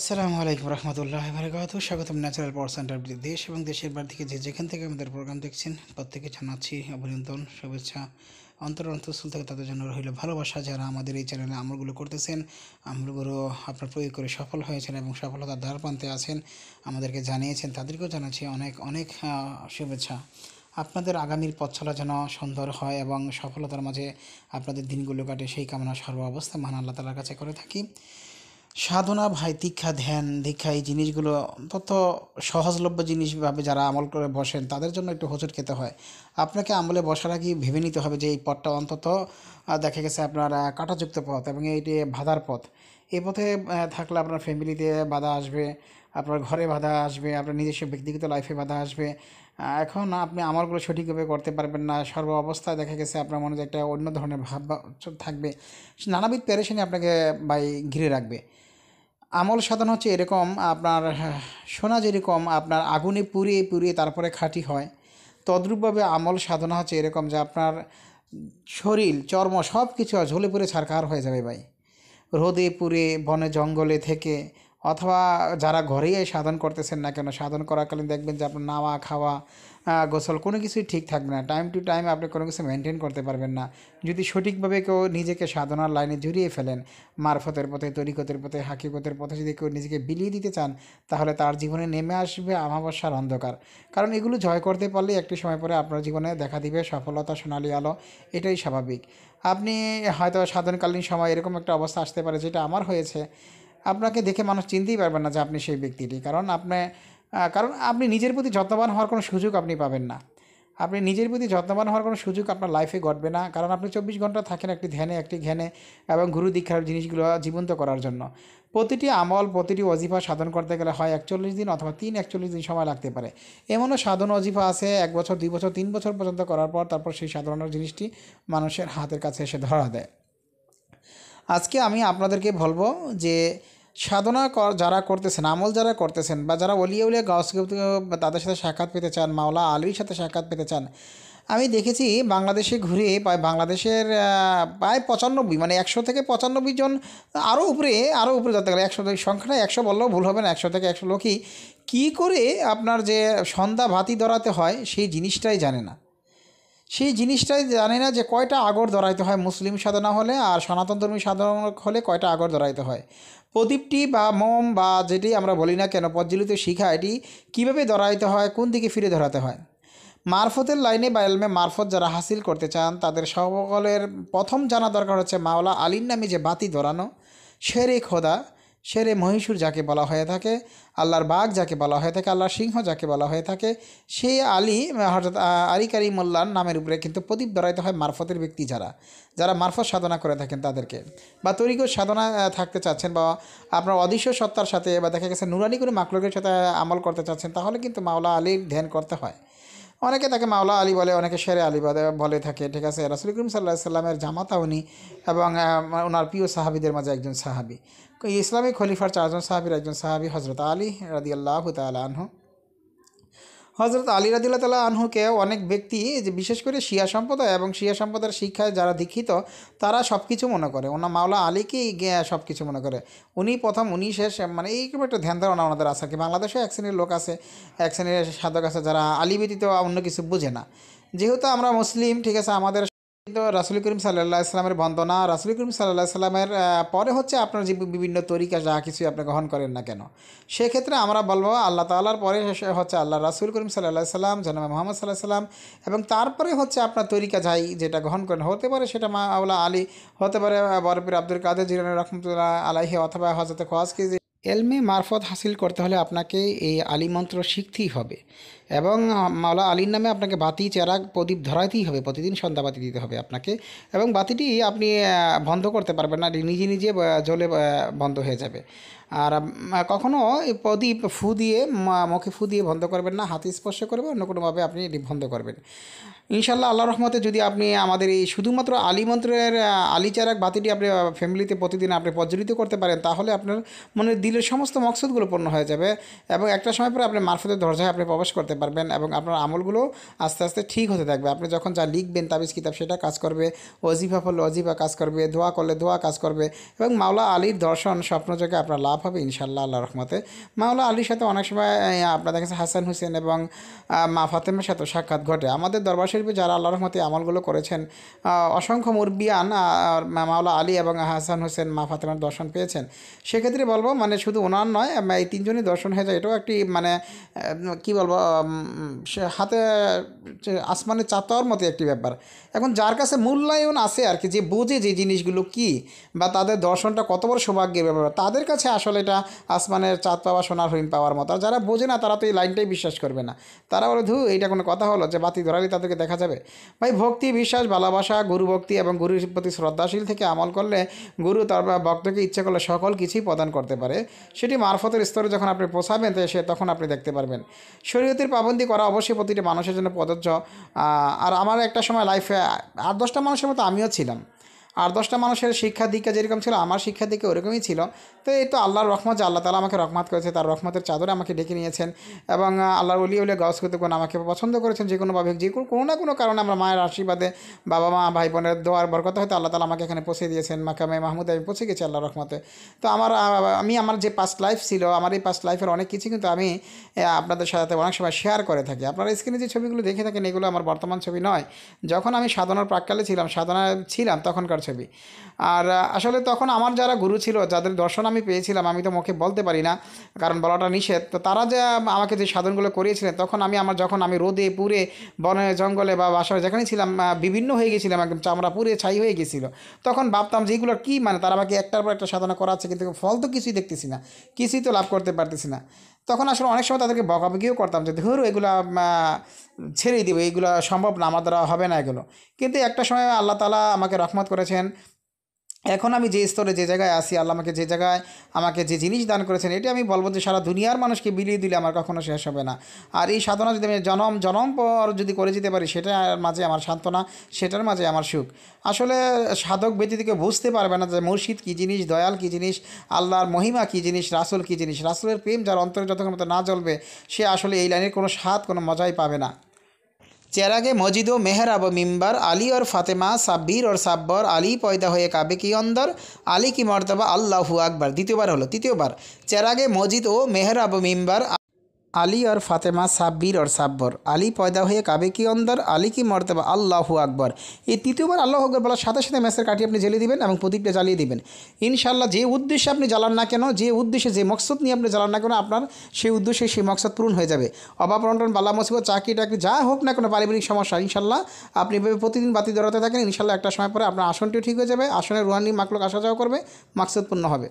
আসসালামু আলাইকুম রহমতুল্লাহ বারকাত স্বাগতম ন্যাচারাল পাওয়ার সেন্টার দেশ এবং দেশের বাড়ি থেকে যে যেখান থেকে আমাদের প্রোগ্রাম দেখছেন প্রত্যেকে জানাচ্ছি অভিনন্দন শুভেচ্ছা অন্তর অন্তঃস্থল থেকে তাদের জন্য রইল ভালোবাসা যারা আমাদের এই চ্যানেলে আমলগুলো করতেছেন আমলগুলো আপনার প্রয়োগ করে সফল হয়েছেন এবং সফলতার দ্বার প্রান্তে আছেন আমাদেরকে জানিয়েছেন তাদেরকেও জানাচ্ছি অনেক অনেক শুভেচ্ছা আপনাদের আগামীর পথ যেন সুন্দর হয় এবং সফলতার মাঝে আপনাদের দিনগুলো কাটে সেই কামনা অবস্থা মহান আল্লাহ তালার কাছে করে থাকি সাধনা ভাই দীক্ষা ধ্যান দীক্ষা এই জিনিসগুলো অন্তত সহজলভ্য জিনিসভাবে যারা আমল করে বসেন তাদের জন্য একটু হোঁচট খেতে হয় আপনাকে আমলে বসার আগেই ভেবে নিতে হবে যে এই পথটা অন্তত দেখা গেছে আপনার কাটাযুক্ত পথ এবং এইটি বাধার পথ এ পথে থাকলে আপনার ফ্যামিলিতে বাধা আসবে আপনার ঘরে বাধা আসবে আপনার নিজস্ব ব্যক্তিগত লাইফে বাধা আসবে এখন আপনি আমলগুলো সঠিকভাবে করতে পারবেন না সর্ব অবস্থায় দেখা গেছে আপনার মনে একটা অন্য ধরনের ভাব থাকবে নানাবিধ প্যারেশানি আপনাকে বাই ঘিরে রাখবে আমল সাধন হচ্ছে এরকম আপনার সোনা যেরকম আপনার আগুনে পুড়িয়ে পুড়িয়ে তারপরে খাঁটি হয় তদ্রূপভাবে আমল সাধনা হচ্ছে এরকম যে আপনার শরীর চর্ম সব কিছু ঝলে পুড়ে ছারকার হয়ে যাবে ভাই রোদে পুড়ে বনে জঙ্গলে থেকে অথবা যারা ঘরেই সাধন করতেছেন না কেন সাধন করাকালীন দেখবেন যে আপনার নাওয়া খাওয়া গোসল কোনো কিছুই ঠিক থাকবে না টাইম টু টাইম আপনি কোনো কিছু মেনটেন করতে পারবেন না যদি সঠিকভাবে কেউ নিজেকে সাধনার লাইনে জড়িয়ে ফেলেন মারফতের পথে তরিকতের পথে হাকিকতের পথে যদি কেউ নিজেকে বিলিয়ে দিতে চান তাহলে তার জীবনে নেমে আসবে আমাবস্যার অন্ধকার কারণ এগুলো জয় করতে পারলে একটি সময় পরে আপনার জীবনে দেখা দিবে সফলতা সোনালি আলো এটাই স্বাভাবিক আপনি হয়তো সাধনকালীন সময় এরকম একটা অবস্থা আসতে পারে যেটা আমার হয়েছে আপনাকে দেখে মানুষ চিনতেই পারবেন না যে আপনি সেই ব্যক্তিটি কারণ আপনি কারণ আপনি নিজের প্রতি যত্নবান হওয়ার কোনো সুযোগ আপনি পাবেন না আপনি নিজের প্রতি যত্নবান হওয়ার কোনো সুযোগ আপনার লাইফে ঘটবে না কারণ আপনি চব্বিশ ঘন্টা থাকেন একটি ধ্যানে একটি ঘ্যানে এবং গুরু দীক্ষার জিনিসগুলো জীবন্ত করার জন্য প্রতিটি আমল প্রতিটি অজিফা সাধন করতে গেলে হয় একচল্লিশ দিন অথবা তিন একচল্লিশ দিন সময় লাগতে পারে এমনও সাধন অজিফা আছে এক বছর দুই বছর তিন বছর পর্যন্ত করার পর তারপর সেই সাধারণ জিনিসটি মানুষের হাতের কাছে এসে ধরা দেয় আজকে আমি আপনাদেরকে বলবো যে সাধনা যারা করতেছেন আমল যারা করতেছেন বা যারা অলিয়া উলিয়া গাউসকে তাদের সাথে সাক্ষাৎ পেতে চান মাওলা আলুর সাথে সাক্ষাৎ পেতে চান আমি দেখেছি বাংলাদেশে ঘুরে প্রায় বাংলাদেশের প্রায় পঁচানব্বই মানে একশো থেকে পঁচানব্বই জন আরও উপরে আরও উপরে যাতে গেলে একশো সংখ্যাটা একশো বললেও ভুল হবে না একশো থেকে একশো লোকই কী করে আপনার যে সন্ধ্যা ভাতি ধরাতে হয় সেই জিনিসটাই জানে না সেই জিনিসটাই জানি না যে কয়টা আগর ধরাইতে হয় মুসলিম সাধনা হলে আর সনাতন ধর্মী সাধনা হলে কয়টা আগর ধরাইতে হয় প্রদীপটি বা মোম বা যেটি আমরা বলি না কেন প্রজ্বলিত শিখা এটি কীভাবে ধরাইতে হয় কোন দিকে ফিরে ধরাতে হয় মারফতের লাইনে বা এলমে মারফত যারা হাসিল করতে চান তাদের সকলের প্রথম জানা দরকার হচ্ছে মাওলা আলীর নামে যে বাতি ধরানো শেরে খোদা শেরে মহীশুর যাকে বলা হয়ে থাকে আল্লাহর বাঘ যাকে বলা হয়ে থাকে আল্লাহর সিংহ যাকে বলা হয়ে থাকে সেই আলী হঠাৎ আলী কারি মোল্লার নামের উপরে কিন্তু প্রদীপ ধরাইতে হয় মারফতের ব্যক্তি যারা যারা মারফত সাধনা করে থাকেন তাদেরকে বা তরিক সাধনা থাকতে চাচ্ছেন বা আপনার অদৃশ্য সত্তার সাথে বা দেখা গেছে নুরানি করে মাকলকের সাথে আমল করতে চাচ্ছেন তাহলে কিন্তু মাওলা আলীর ধ্যান করতে হয় অনেকে তাকে মাওলা আলী বলে অনেকে শেরে আলী বলে থাকে ঠিক আছে রাসুল ইকরিম সাল্লাহ সাল্লামের জামাতা উনি এবং ওনার প্রিয় সাহাবিদের মাঝে একজন সাহাবি ইসলামী খলিফার চারজন সাহাবির একজন সাহাবি হজরত আলী রাদি আল্লাহ আনহু হজরত আলী রাদিল্লা তালা আনহুকে অনেক ব্যক্তি যে বিশেষ করে শিয়া সম্প্রদায় এবং শিয়া সম্প্রদায়ের শিক্ষায় যারা দীক্ষিত তারা সব কিছু মনে করে ওনার মাওলা আলীকেই সব কিছু মনে করে উনি প্রথম উনি শেষ মানে এইরকম একটা ধ্যান ধারণা ওনাদের আছে কি বাংলাদেশে এক শ্রেণীর লোক আছে এক শ্রেণীর সাধক আছে যারা আলী ব্যতীত অন্য কিছু বুঝে না যেহেতু আমরা মুসলিম ঠিক আছে আমাদের কিন্তু রাসুল করিম সাল্লাহ ইসলামের বন্দনা রাসুল করিম সাল্লাহ ইসলামের পরে হচ্ছে আপনার যে বিভিন্ন তরিকা যা কিছুই আপনি গ্রহণ করেন না কেন সেক্ষেত্রে আমরা বলবো আল্লাহ তাল্লার পরে হচ্ছে আল্লাহ রাসুল করিম সাল্লাহ সাল্লাম জনাম মোহাম্মদ সাল্লাহ সাল্লাম এবং তারপরে হচ্ছে আপনার তরিকা যাই যেটা গ্রহণ করেন হতে পারে সেটা মা আউলা আলী হতে পারে বরফির আব্দুল কাদের জিরানুর রহমতুল্লাহ আলাহি অথবা হজরত খোয়াজকে এলমে মারফত হাসিল করতে হলে আপনাকে এই আলী মন্ত্র শিখতেই হবে এবং মাওলা আলীর নামে আপনাকে বাতি চেরা প্রদীপ ধরাইতেই হবে প্রতিদিন সন্ধ্যা বাতি দিতে হবে আপনাকে এবং বাতিটি আপনি বন্ধ করতে পারবেন না নিজে নিজে জ্বলে বন্ধ হয়ে যাবে আর কখনও প্রদীপ ফু দিয়ে মুখে ফু দিয়ে বন্ধ করবেন না হাতে স্পর্শ করবে অন্য কোনোভাবে আপনি এটি বন্ধ করবেন ইনশাল্লাহ আল্লাহ রহমতে যদি আপনি আমাদের এই শুধুমাত্র আলী মন্ত্রের আলী চারাক বাতিটি আপনি ফ্যামিলিতে প্রতিদিন আপনি প্রজ্বলিত করতে পারেন তাহলে আপনার মনে দিলের সমস্ত মকসদগুলো পূর্ণ হয়ে যাবে এবং একটা সময় পরে আপনি মারফতের দরজায় আপনি প্রবেশ করতে পারবেন এবং আপনার আমলগুলো আস্তে আস্তে ঠিক হতে থাকবে আপনি যখন যা লিখবেন তাবিজ কিতাব সেটা কাজ করবে অজিফা ফলে অজিফা কাজ করবে ধোয়া করলে ধোয়া কাজ করবে এবং মাওলা আলীর দর্শন স্বপ্নযোগে আপনার লাভ হবে ইনশাল্লাহ আল্লাহ রহমতে মাওলা আলীর সাথে অনেক সময় আপনাদের কাছে হাসান হুসেন এবং মা ফাতেমের সাথে সাক্ষাৎ ঘটে আমাদের দরবার শিল্পী যারা আল্লাহ রহমতে আমলগুলো করেছেন অসংখ্য মুরবিয়ান মাওলা আলী এবং হাসান হোসেন মা ফাতেমার দর্শন পেয়েছেন সেক্ষেত্রে বলবো মানে শুধু ওনার নয় এই তিনজনই দর্শন হয়ে যায় এটাও একটি মানে কি বলবো সে হাতে আসমানে চাতর মতো একটি ব্যাপার এখন যার কাছে মূল্যায়ন আছে আর কি যে বোঝে যে জিনিসগুলো কি বা তাদের দর্শনটা কত বড় সৌভাগ্যের ব্যাপার তাদের কাছে আসলে এটা আসমানের চাঁদ পাওয়া সোনার হরিণ পাওয়ার মতো আর যারা বোঝে না তারা তো এই লাইনটাই বিশ্বাস করবে না তারা বলে ধু এইটা কোনো কথা হলো যে বাতি ধরালে তাদেরকে দেখা যাবে ভাই ভক্তি বিশ্বাস ভালোবাসা গুরু ভক্তি এবং গুরুর প্রতি শ্রদ্ধাশীল থেকে আমল করলে গুরু তার ভক্তকে ইচ্ছে করলে সকল কিছুই প্রদান করতে পারে সেটি মারফতের স্তরে যখন আপনি পৌঁছাবেন সে তখন আপনি দেখতে পারবেন শরীয়তের পাবন্দি করা অবশ্যই প্রতিটি মানুষের জন্য প্রযোজ্য আর আমার একটা সময় লাইফে আট দশটা মানুষের মতো আমিও ছিলাম আর দশটা মানুষের শিক্ষা দীক্ষা যেরকম ছিল আমার শিক্ষা দীক্ষা ওরকমই ছিল তো এই তো আল্লাহর রহমত যে আল্লাহ তালা আমাকে রহমত করেছে তার রহমতের চাদরে আমাকে ডেকে নিয়েছেন এবং আল্লাহর অলি উলিয়া গাউস কুতুকুন আমাকে পছন্দ করেছেন যে কোনোভাবে যে কোনো না কোনো কারণে আমরা মায়ের আশীর্বাদে বাবা মা ভাই বোনের দোয়ার বরকত হয়তো আল্লাহ তালা আমাকে এখানে পৌঁছে দিয়েছেন মাকামে মাহমুদ আমি পৌঁছে গেছি আল্লাহ রহমতে তো আমার আমি আমার যে পাস্ট লাইফ ছিল আমার এই পাস্ট লাইফের অনেক কিছু কিন্তু আমি আপনাদের সাথে অনেক সময় শেয়ার করে থাকি আপনারা স্ক্রিনে যে ছবিগুলো দেখে থাকেন এগুলো আমার বর্তমান ছবি নয় যখন আমি সাধনার প্রাককালে ছিলাম সাধনায় ছিলাম তখনকার সুন্দর ছবি আর আসলে তখন আমার যারা গুরু ছিল যাদের দর্শন আমি পেয়েছিলাম আমি তো মুখে বলতে পারি না কারণ বলাটা নিষেধ তো তারা যে আমাকে যে সাধনগুলো করিয়েছিলেন তখন আমি আমার যখন আমি রোদে পুরে বনে জঙ্গলে বা বাসায় যেখানেই ছিলাম বিভিন্ন হয়ে গেছিলাম একদম চামড়া পুরে ছাই হয়ে গেছিলো তখন ভাবতাম যে এগুলো কী মানে তারা আমাকে একটার পর একটা সাধনা করাচ্ছে কিন্তু ফল তো কিছুই দেখতেছি না কিছুই তো লাভ করতে পারতেছি না তখন আসলে অনেক সময় তাদেরকে বকাবকিও করতাম যে ধরো এগুলা ছেড়েই দেবে এগুলো সম্ভব না আমার দ্বারা হবে না এগুলো কিন্তু একটা সময় আল্লাহ তালা আমাকে রহমত করেছেন এখন আমি যে স্তরে যে জায়গায় আসি আল্লাহ আমাকে যে জায়গায় আমাকে যে জিনিস দান করেছেন এটি আমি বলবো যে সারা দুনিয়ার মানুষকে বিলিয়ে দিলে আমার কখনো শেষ হবে না আর এই সাধনা যদি আমি জনম জনম পর যদি করে যেতে পারি সেটার মাঝে আমার সান্ত্বনা সেটার মাঝে আমার সুখ আসলে সাধক ব্যক্তিকে কেউ বুঝতে পারবে না যে মুর্শিদ কী জিনিস দয়াল কী জিনিস আল্লাহর মহিমা কী জিনিস রাসুল কী জিনিস রাসুলের প্রেম যার অন্তরে যতক্ষণ মতো না জ্বলবে সে আসলে এই লাইনের কোনো স্বাদ কোনো মজাই পাবে না চেরাগে মজিদ ও মেহরাব মিম্বার আলী ওর ফাতেমা সাব্বির ওর সাব্বর আলী পয়দা হয়ে কাবে কি অন্দর আলী কি মর্দবা আল্লাহু আকবর দ্বিতীয়বার হলো তৃতীয়বার চেরাগে মজিদ ও মেহরাব মিম্বার আলী और ফাতেমা সাব্বির অর সাব্বর আলী পয়দা হয়ে কাবে কি অন্দর আলী কি মর্তবা আল্লাহু আকবর এই তৃতীয়বার আল্লাহ আকবর বলার সাথে সাথে ম্যাচের কাটি আপনি জ্বেলে দিবেন এবং প্রদীপটা জ্বালিয়ে দিবেন ইনশাল্লাহ যে উদ্দেশ্যে আপনি জ্বালান না কেন যে উদ্দেশ্যে যে মকসদ নিয়ে আপনি জ্বালান না কেন আপনার সেই উদ্দেশ্যে সেই মকসদ পূরণ হয়ে যাবে অভাব রন্টন বালা মুসিবত চাকরি টাকরি যা হোক না কোনো পারিবারিক সমস্যা ইনশাল্লাহ আপনি প্রতিদিন বাতি দৌড়াতে থাকেন ইনশাল্লাহ একটা সময় পরে আপনার আসনটিও ঠিক হয়ে যাবে আসনের রুহানি মাকলক আসা যাওয়া করবে মাকসদ পূর্ণ হবে